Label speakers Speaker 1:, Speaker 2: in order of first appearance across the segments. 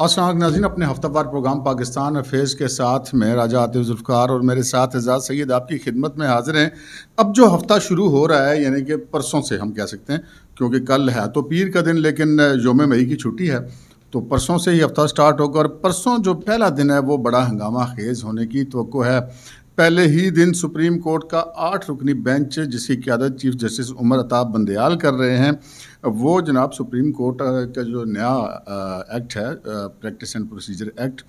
Speaker 1: असनाक नाजीन अपने हफ्तावार programme Pakistan phase के साथ में राजा आतिफ जुल्फ़ार और मेरे साथ एजाज सैद आपकी खिदमत में हाजिर हैं अब जो हफ़्ता शुरू हो रहा है यानी कि परसों से हम कह सकते हैं क्योंकि कल है तो पीर का दिन लेकिन योम मई की छुट्टी है तो परसों से ही हफ्ता स्टार्ट होगा और परसों जो पहला दिन है वो बड़ा हंगामा खेज़ होने की तो है पहले ही दिन सुप्रीम कोर्ट का आठ रुकनी बेंच जिसकी क्यादत चीफ जस्टिस उमर अताब बंदयाल कर रहे हैं अब वो जनाब सुप्रीम कोर्ट का जो नया एक्ट है प्रैक्टिस एंड प्रोसीजर एक्ट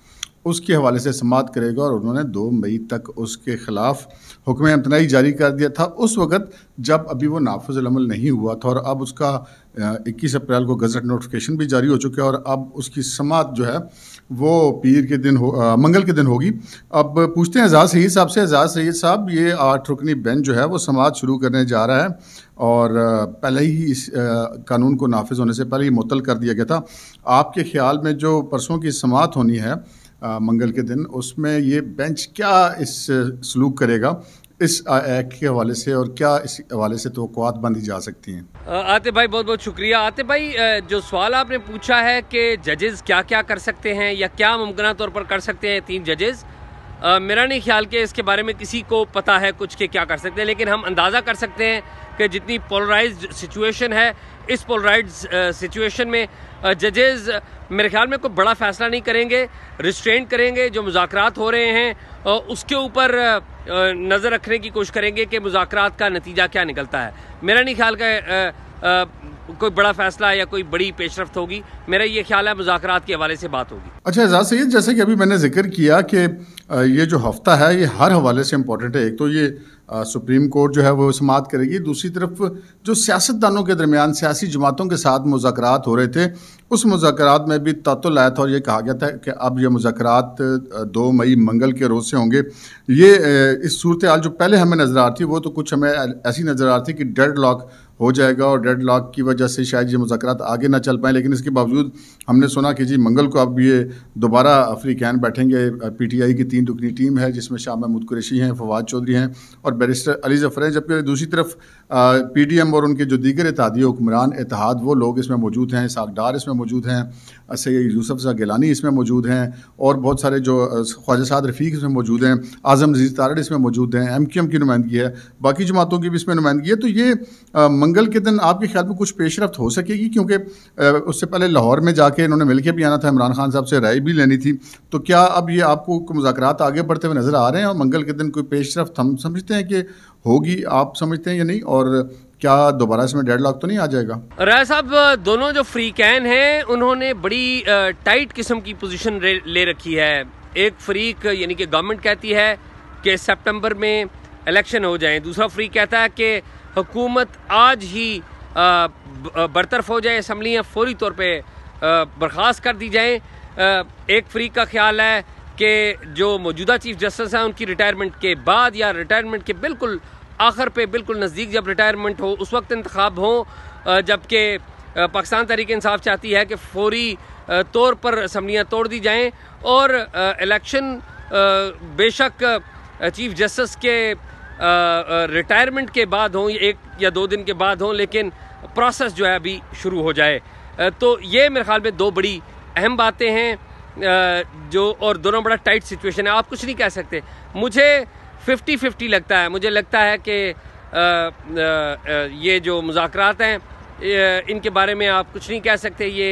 Speaker 1: उसके हवाले से समात करेगा और उन्होंने दो मई तक उसके ख़िलाफ़ हुक्म अमतनाई जारी कर दिया था उस वक़्त जब अभी वो नाफजमल नहीं हुआ था और अब उसका इक्कीस अप्रैल को गजट नोटिफिकेशन भी जारी हो चुका है और अब उसकी समात जो है वो पीर के दिन हो आ, मंगल के दिन होगी अब पूछते हैं एजाज सईद साहब से एजाज सईद साहब ये आठ रुकनी बेंच जो है वो समाज शुरू करने जा रहा है और पहले ही इस आ, कानून को नाफिज होने से पहले ही मुतल कर दिया गया था आपके ख्याल में जो परसों की समात होनी है आ, मंगल के दिन उसमें ये बेंच क्या इस सलूक करेगा इस एक्ट के हवाले से और क्या इस हवाले से तो बांधी जा सकती हैं
Speaker 2: आते भाई बहुत बहुत शुक्रिया आतिफ भाई जो सवाल आपने पूछा है कि जजेस क्या क्या कर सकते हैं या क्या मुमकिन तौर पर कर सकते हैं तीन जजेज मेरा नहीं ख्याल कि इसके बारे में किसी को पता है कुछ के क्या कर सकते हैं लेकिन हम अंदाज़ा कर सकते हैं कि जितनी पोलराइज सिचुएशन है इस पोलराइज सिचुएशन में जजेज़ मेरे ख्याल में कोई बड़ा फ़ैसला नहीं करेंगे रिस्ट्रेंट करेंगे जो मुजाकर हो रहे हैं उसके ऊपर नज़र रखने की कोशिश करेंगे कि मुजाकर का नतीजा क्या निकलता है मेरा नहीं ख्याल का कोई बड़ा फैसला या कोई बड़ी पेशरफ होगी मेरा ये ख्याल है मुजाकर के हवाले से बात होगी
Speaker 1: अच्छा एजाज सैद जैसे कि अभी मैंने जिक्र किया कि ये जो हफ्ता है ये हर हवाले से इम्पोर्टेंट है एक तो ये सुप्रीम कोर्ट जो है वो समाप्त करेगी दूसरी तरफ जो सियासतदानों के दरमियान सियासी जमातों के साथ मुजाकर हो रहे थे उस मुजाकर में भी तत्ल आया था और ये कहा गया था कि अब ये मुजाकर दो मई मंगल के रोज़ से होंगे ये इस सूरत हाल जो पहले हमें नज़र आ रही थी वो तो कुछ हमें ऐसी नज़र आ रही थी कि डेड लॉक हो जाएगा और डेड लॉक की वजह से शायद ये मुजाकर आगे ना चल पाएँ लेकिन इसके बावजूद हमने सुना कि जी मंगल को अब ये दोबारा अफ्रीकैन बैठेंगे पी टी आई की तीन रुकनी टीम है जिसमें शाह महमूद कुरेशी हैं फवाद चौधरी हैं और बैरिस्टर अली जफर हैं जबकि दूसरी तरफ पी डी एम और उनके जो दीगर इतिहादी हुक्मरान इतिहाद वो लोग इसमें मौजूद हैं साग डार इसमें मौजूद हैं सैद यूसफ सा गिलानी इसमें मौजूद हैं और बहुत सारे जो ख्वाजा साद रफ़ीक इसमें मौजूद हैं आज़म नजीर तारड़ इसमें मौजूद हैं एम क्यू एम की नुमाइंदगी है बाकी जमातों की भी इसमें नुमाइंदगी है तो ये आ, मंगल के दिन आपके ख्याल में कुछ पेशरफ हो सकेगी क्योंकि उससे पहले लाहौर में जाके इन्होंने मिल के भी आना था इमरान खान साहब से राय भी लेनी थी तो क्या अब ये आपको मुजाक आगे बढ़ते हुए नज़र आ रहे हैं और मंगल के दिन कोई पेशरफ हम समझते हैं कि होगी आप समझते हैं या नहीं और क्या दोबारा इसमें डेढ़ लाख तो नहीं आ जाएगा
Speaker 2: राय साहब दोनों जो फ्री कैन हैं उन्होंने बड़ी टाइट किस्म की पोजीशन ले रखी है एक फ्रीक यानी कि गवर्नमेंट कहती है कि सितंबर में इलेक्शन हो जाए दूसरा फ्रीक कहता है कि हुकूमत आज ही बरतरफ हो जाए असम्बलियाँ फौरी तौर पर बर्खास्त कर दी जाएँ एक फ्रीक का ख्याल है कि जो मौजूदा चीफ जस्टिस हैं उनकी रिटायरमेंट के बाद या रिटायरमेंट के बिल्कुल आखिर पे बिल्कुल नज़दीक जब रिटायरमेंट हो उस वक्त इंतखब हों जबकि पाकिस्तान तहरीक इंसाफ चाहती है कि फौरी तौर पर असम्बलियाँ तोड़ दी जाएँ और इलेक्शन बेशक चीफ जस्टिस के रिटायरमेंट के बाद हों एक या दो दिन के बाद हों लेकिन प्रोसेस जो है अभी शुरू हो जाए तो ये मेरे ख्याल में दो बड़ी अहम बातें हैं जो और दोनों बड़ा टाइट सिचुएशन है आप कुछ नहीं कह सकते मुझे फिफ्टी फिफ्टी लगता है मुझे लगता है कि ये जो मुजाकर हैं इनके बारे में आप कुछ नहीं कह सकते ये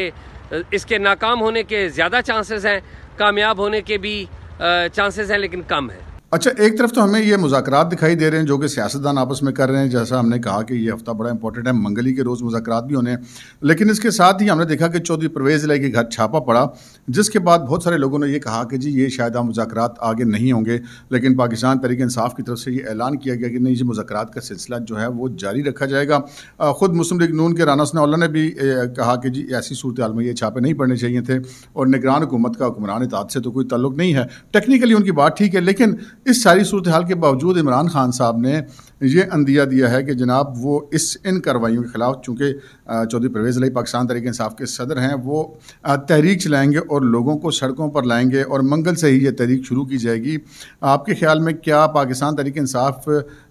Speaker 2: इसके नाकाम होने के ज़्यादा चांसेस हैं कामयाब होने के भी चांसेस हैं लेकिन कम हैं
Speaker 1: अच्छा एक तरफ तो हमें ये मुजाकर दिखाई दे रहे हैं जो कि सियासतदान आपस में कर रहे हैं जैसा हमने कहा कि ये हफ्ता बड़ा इंपॉर्टेंट है मंगली के रोज़ मुजाकर भी होने हैं लेकिन इसके साथ ही हमने देखा कि चौधरी परवेज़ लाई के घर छापा पड़ा जिसके बाद बहुत सारे लोगों ने यह कहा कि जी ये शायद मुजाकर आगे नहीं होंगे लेकिन पाकिस्तान तहरीक इंसाफ की तरफ से ये ऐलान किया गया कि नहीं ये मुजाकर का सिलसिला जो है वो जारी रखा जाएगा ख़ुद मुस्लिम लीग नून के राना सनाउल्ला ने भी कहा कि जी ऐसी सूरत में ये छापे नहीं पड़ने चाहिए थे और निगरान हुकूमत का हुक्मरान इतिहाद से तो कोई तल्लुक नहीं है टेक्निकली उनकी बात ठीक है लेकिन इस सारी सूरत हाल के बावजूद इमरान खान साहब ने ये अंदिया दिया है कि जनाब वो इस इन कार्रवाइयों के ख़िलाफ़ चूँकि चौधरी परवेज़ अली पाकिस्तान तरीक इंसाफ के सदर हैं वो तहरीक चलाएँगे और लोगों को सड़कों पर लाएँगे और मंगल से ही ये तहरीक शुरू की जाएगी आपके ख्याल में क्या पाकिस्तान तरीक इंसाफ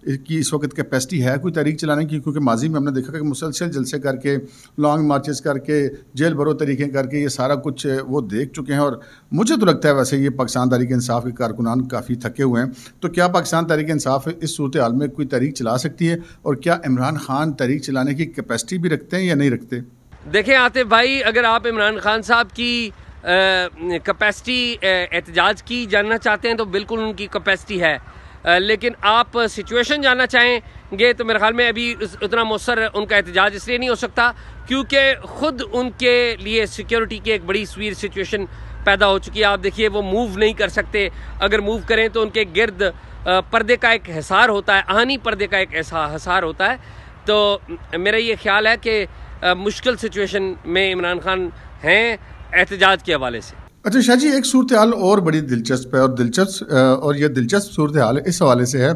Speaker 1: की इस वक्त कैपेसिटी है कोई तहरीक चलाने की क्योंकि माजी में हमने देखा कि मुसलसल जलसे करके लॉन्ग मार्चेस करके जेल भरो तरीके करके ये सारा कुछ वो देख चुके हैं और मुझे तो लगता है वैसे ये पाकिस्तान तहरीक इंसाफ के कारकुनान काफ़ी थके हुए हैं तो क्या पाकिस्तान तहरीक इंसाफ इस सूरत हाल में कोई तहरीक चला सकती है और क्या इमरान खान तहरीक चलाने की कैपेसिटी भी रखते हैं या नहीं रखते
Speaker 2: देखें आते भाई अगर आप इमरान खान साहब की कैपेसिटी एहतजाज की जानना चाहते हैं तो बिल्कुल उनकी कैपेसिटी है आ, लेकिन आप सिचुएशन जानना चाहेंगे तो मेरे ख्याल में अभी उतना मौसर उनका एहतजाज इसलिए नहीं हो सकता क्योंकि ख़ुद उनके लिए सिक्योरिटी की एक बड़ी स्वीर सिचुएशन पैदा हो चुकी है आप देखिए वो मूव नहीं कर सकते अगर मूव करें तो उनके गिर्द पर्दे का एक हिसार होता है आहनी पर्दे का एक ऐसा हिसार होता है तो मेरा ये ख्याल है कि मुश्किल सिचुएशन में इमरान खान हैं एहतजाज के हवाले से
Speaker 1: अच्छा शाह जी एक सूरत हाल और बड़ी दिलचस्प है और दिलचस्प और यह दिलचस्प सूरत हाल इस हवाले से है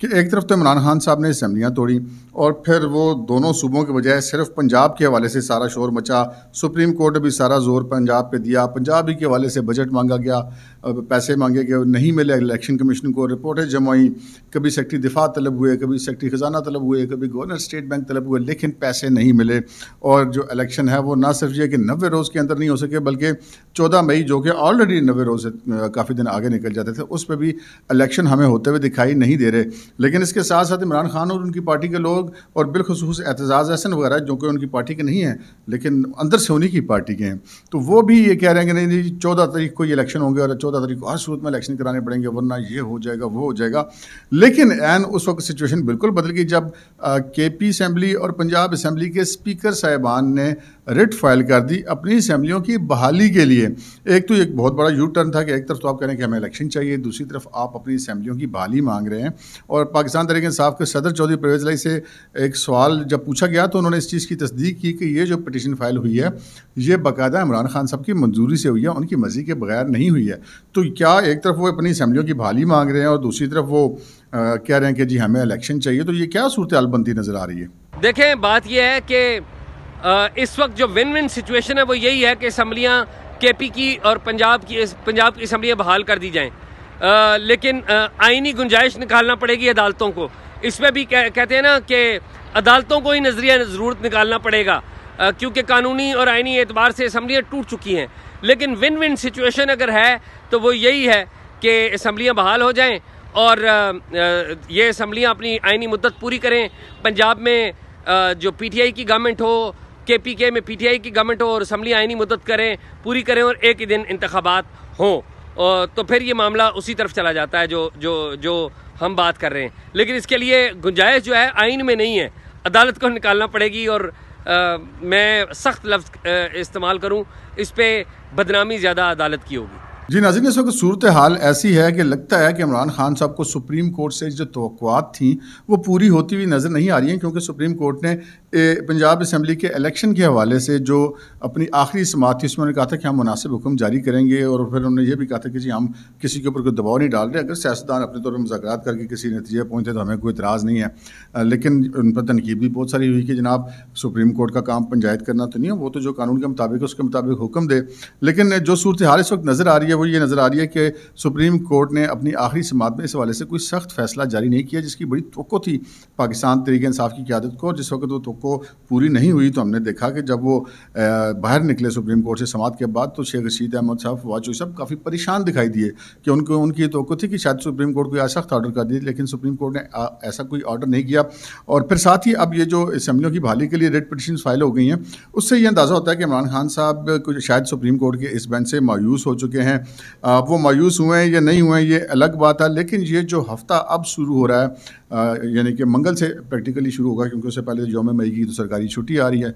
Speaker 1: कि एक तरफ तो इमरान खान साहब ने असम्बलियाँ तोड़ी और फिर वो दोनों सूबों के बजाय सिर्फ पंजाब के हवाले से सारा शोर मचा सुप्रीम कोर्ट ने भी सारा जोर पंजाब पे दिया पंजाब ही के हवाले से बजट मांगा गया पैसे मांगे गए नहीं मिले इलेक्शन कमीशन को रिपोर्टें जमाईं कभी सेक्टरी दिफा तलब हुए कभी सेक्टरी ख़जाना तलब हुए कभी गवर्नर स्टेट बैंक तलब हुए लेकिन पैसे नहीं मिले और जो इलेक्शन है वो ना सिर्फ ये कि नबे रोज़ के अंदर नहीं हो सके बल्कि चौदह मई जो कि ऑलरेडी नबे रोज़ काफ़ी दिन आगे निकल जाते थे उस पर भी इलेक्शन हमें होते हुए दिखाई नहीं दे रहे लेकिन इसके साथ साथ इमरान खान और उनकी पार्टी के लोग और बिलखसूस एतजाज़ अहसन वगैरह जो कि उनकी पार्टी के नहीं हैं लेकिन अंदर से उन्हीं की पार्टी के हैं तो वो भी ये कह रहे हैं कि नहीं नहीं चौदह तारीख को ये इलेक्शन होंगे और चौदह तारीख को हर सूरत में इलेक्शन कराने पड़ेंगे वरना ये हो जाएगा वो हो जाएगा लेकिन एन उस वक्त सिचुएशन बिल्कुल बदल गई जब के पी असम्बली और पंजाब असम्बली के स्पीकर साहिबान ने रिट फाइल कर दी अपनी असम्बलियों की बहाली के लिए एक तो एक बहुत बड़ा यू टर्न था कि एक तरफ तो आप कह रहे हैं कि हमें इलेक्शन चाहिए दूसरी तरफ आप अपनी असम्बलियों की बहाली मांग रहे हैं और पाकिस्तान तरीके साफ के सदर चौधरी परवेज लाई से एक सवाल जब पूछा गया तो उन्होंने इस चीज़ की तस्दीक की कि ये जो पटिशन फाइल हुई है ये बाकायदा इमरान खान साहब की मंजूरी से हुई है उनकी मर्ज़ी के बगैर नहीं हुई है तो क्या एक तरफ वो अपनी असम्बलियों की बहाली मांग रहे हैं और दूसरी तरफ वो कह रहे हैं कि जी हमें इलेक्शन चाहिए तो ये क्या सूरत बनती नज़र आ रही है
Speaker 2: देखें बात यह है कि इस वक्त जो विन विन सिचुएशन है वो यही है कि असम्बलियाँ के पी की और पंजाब की पंजाब की असम्बलियाँ बहाल कर दी जाएँ लेकिन आइनी गुंजाइश निकालना पड़ेगी अदालतों को इसमें भी कह, कहते हैं ना कि अदालतों को ही नजरिया जरूरत निकालना पड़ेगा क्योंकि कानूनी और आइनी एतबार से असम्बलियाँ टूट चुकी हैं लेकिन विन विन सिचुएशन अगर है तो वो यही है कि असम्बलियाँ बहाल हो जाएँ और ये असम्बलियाँ अपनी आइनी मुद्दत पूरी करें पंजाब में जो पीटीआई की गवर्नमेंट हो के पी के में पी टी आई की गवर्नमेंट हो और असम्बली आइनी मदद करें पूरी करें और एक ही दिन इंतबात हों तो फिर ये मामला उसी तरफ चला जाता है जो जो जो हम बात कर रहे हैं लेकिन इसके लिए गुंजाइश जो है आइन में नहीं है अदालत को निकालना पड़ेगी और आ, मैं सख्त लफ्ज इस्तेमाल करूँ इस पर बदनामी ज़्यादा अदालत की होगी
Speaker 1: जी नाजिन इस वक्त सूरत हाल ऐसी है कि लगता है कि इमरान खान साहब को सुप्रीम कोर्ट से जो तो थी वो पूरी होती हुई नज़र नहीं आ रही हैं क्योंकि सुप्रीम कोर्ट ने पंजाब असम्बली के इलेक्शन के हवाले से जो अपनी आखिरी समात थी उसमें उन्होंने कहा था कि हम मुनासिब हुक्म जारी करेंगे और फिर उन्होंने ये भी कहा था कि जी हम किसी के ऊपर कोई दबाव नहीं डाल रहे अगर सियासतदान अपने तौर पर मुजाकर करके किसी नतीजे पहुँचे तो हमें कोई इतराज़ नहीं है लेकिन उन पर तनकीद भी बहुत सारी हुई कि जनाब सुप्रीम कोर्ट का काम पंचायत करना तो नहीं है वो तो जो कानून के मुताबिक है उसके मुताबिक हुक्म दे लेकिन जो सूरत हाल इस वक्त नज़र आ रही है वो ये नज़र आ रही है कि सुप्रीम कोर्ट ने अपनी आखिरी समात में इस हवाले से कोई सख्त फैसला जारी नहीं किया जिसकी बड़ी तो थी पाकिस्तान तरीके इंसाफ की क्यादत को जिस वक्त वो तो को पूरी नहीं हुई तो हमने देखा कि जब वो बाहर निकले सुप्रीम कोर्ट से समाप्त के बाद तो शेख रशीद अहमद साहब वाचू साहब काफ़ी परेशान दिखाई दिए कि उनको उनकी तो थी कि शायद सुप्रीम कोर्ट कोई सख्त ऑर्डर कर दिए लेकिन सुप्रीम कोर्ट ने ऐसा कोई ऑर्डर नहीं किया और फिर साथ ही अब ये जो असम्बलियों की बहाली के लिए रेड पटिशन फाइल हो गई हैं उससे ये अंदाज़ा होता है कि इमरान खान साहब कुछ शायद सुप्रीम कोर्ट के इस बेंच से मायूस हो चुके हैं वो मायूस हुए हैं या नहीं हुए ये अलग बात है लेकिन ये जो हफ्ता अब शुरू हो रहा है यानी कि मंगल से प्रैक्टिकली शुरू होगा क्योंकि उससे पहले जो तो मई की तो सरकारी छुट्टी आ रही है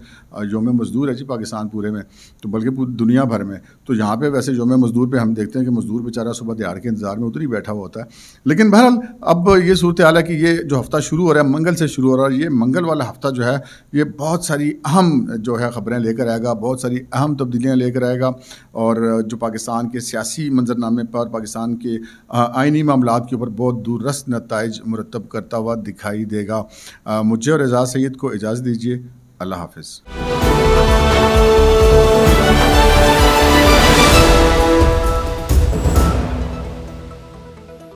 Speaker 1: योम मज़दूर है जी पाकिस्तान पूरे में तो बल्कि पूरी दुनिया भर में तो यहाँ पर वैसे योम मज़दूर पर हम देखते हैं कि मज़दूर बेचारा सुबह दिहाड़ के इंतज़ार में उतरी ही बैठा हुआ होता है लेकिन बहरहाल अब ये सूरत हाल है कि ये जो हफ़्ता शुरू हो रहा है मंगल से शुरू हो रहा है ये मंगल वाला हफ़्ता जो है ये बहुत सारी अहम जो है ख़बरें लेकर आएगा बहुत सारी अहम तब्दीलियाँ लेकर आएगा और जो पाकिस्तान के सियासी मंजरनामे पर पाकिस्तान के आइनी मामला के ऊपर बहुत दूरस्त नतज मुरतब करता हुआ दिखाई देगा मुझे और एजाज सैद को इजाज़त दीजिए अल्लाह हाफिज़